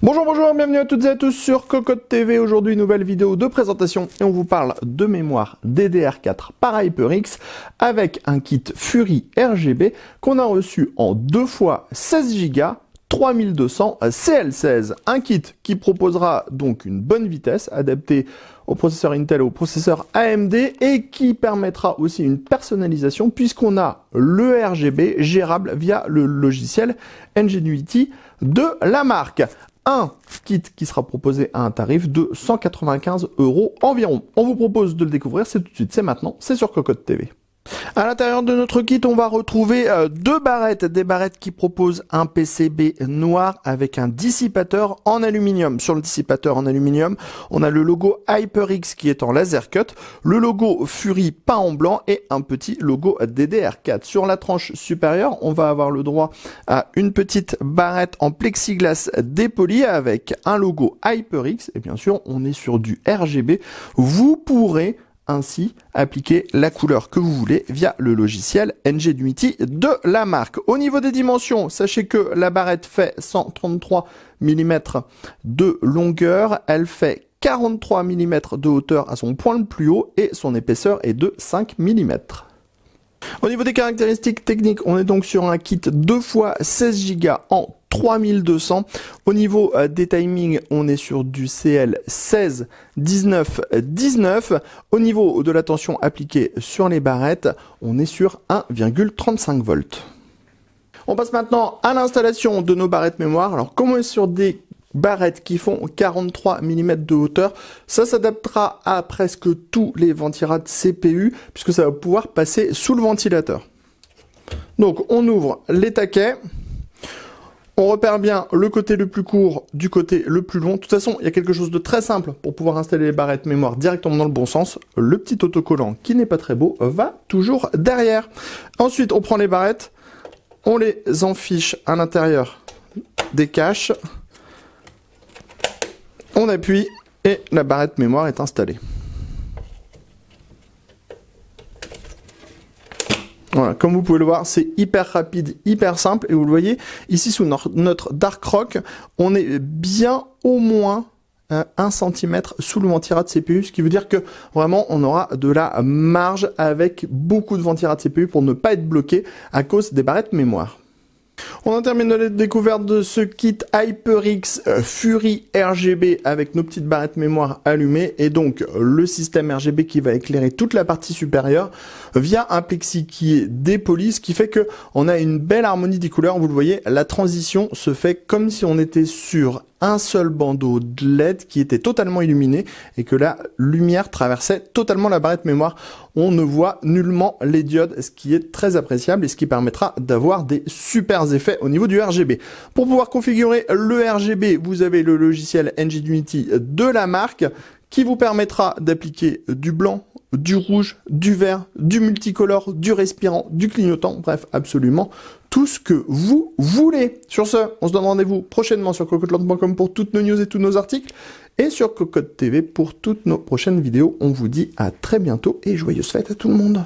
Bonjour, bonjour, bienvenue à toutes et à tous sur Cocotte TV. Aujourd'hui, nouvelle vidéo de présentation et on vous parle de mémoire DDR4 par HyperX avec un kit Fury RGB qu'on a reçu en deux fois 16 Go 3200 CL16, un kit qui proposera donc une bonne vitesse adaptée au processeur Intel ou au processeur AMD et qui permettra aussi une personnalisation puisqu'on a le RGB gérable via le logiciel Ingenuity de la marque un kit qui sera proposé à un tarif de 195 euros environ. On vous propose de le découvrir, c'est tout de suite, c'est maintenant, c'est sur Cocotte TV. À l'intérieur de notre kit, on va retrouver euh, deux barrettes, des barrettes qui proposent un PCB noir avec un dissipateur en aluminium. Sur le dissipateur en aluminium, on a le logo HyperX qui est en laser cut, le logo Fury peint en blanc et un petit logo DDR4. Sur la tranche supérieure, on va avoir le droit à une petite barrette en plexiglas dépoli avec un logo HyperX et bien sûr, on est sur du RGB. Vous pourrez ainsi appliquer la couleur que vous voulez via le logiciel ng Ngenuity de la marque. Au niveau des dimensions, sachez que la barrette fait 133 mm de longueur, elle fait 43 mm de hauteur à son point le plus haut et son épaisseur est de 5 mm. Au niveau des caractéristiques techniques, on est donc sur un kit 2 x 16 Go en 3200. Au niveau euh, des timings, on est sur du CL 16, 19, 19. Au niveau de la tension appliquée sur les barrettes, on est sur 1,35 volts. On passe maintenant à l'installation de nos barrettes mémoire. Alors, comme on est sur des barrettes qui font 43 mm de hauteur. Ça s'adaptera à presque tous les ventilateurs CPU puisque ça va pouvoir passer sous le ventilateur. Donc on ouvre les taquets. On repère bien le côté le plus court du côté le plus long. De toute façon, il y a quelque chose de très simple pour pouvoir installer les barrettes mémoire directement dans le bon sens. Le petit autocollant qui n'est pas très beau va toujours derrière. Ensuite, on prend les barrettes, on les enfiche à l'intérieur des caches. On appuie et la barrette mémoire est installée. comme vous pouvez le voir, c'est hyper rapide, hyper simple. Et vous le voyez, ici sous notre Dark Rock, on est bien au moins 1 euh, cm sous le ventira de CPU, ce qui veut dire que vraiment on aura de la marge avec beaucoup de ventira de CPU pour ne pas être bloqué à cause des barrettes mémoire. On en termine la découverte de ce kit HyperX euh, Fury RGB avec nos petites barrettes mémoire allumées et donc le système RGB qui va éclairer toute la partie supérieure via un plexi qui est dépoli, ce qui fait que on a une belle harmonie des couleurs. Vous le voyez, la transition se fait comme si on était sur un seul bandeau de LED qui était totalement illuminé et que la lumière traversait totalement la barrette mémoire. On ne voit nullement les diodes, ce qui est très appréciable et ce qui permettra d'avoir des super effets au niveau du RGB. Pour pouvoir configurer le RGB, vous avez le logiciel Unity de la marque qui vous permettra d'appliquer du blanc, du rouge, du vert, du multicolore, du respirant, du clignotant, bref, absolument tout ce que vous voulez. Sur ce, on se donne rendez-vous prochainement sur cocoteland.com pour toutes nos news et tous nos articles et sur Cocotte TV pour toutes nos prochaines vidéos. On vous dit à très bientôt et joyeuses fêtes à tout le monde.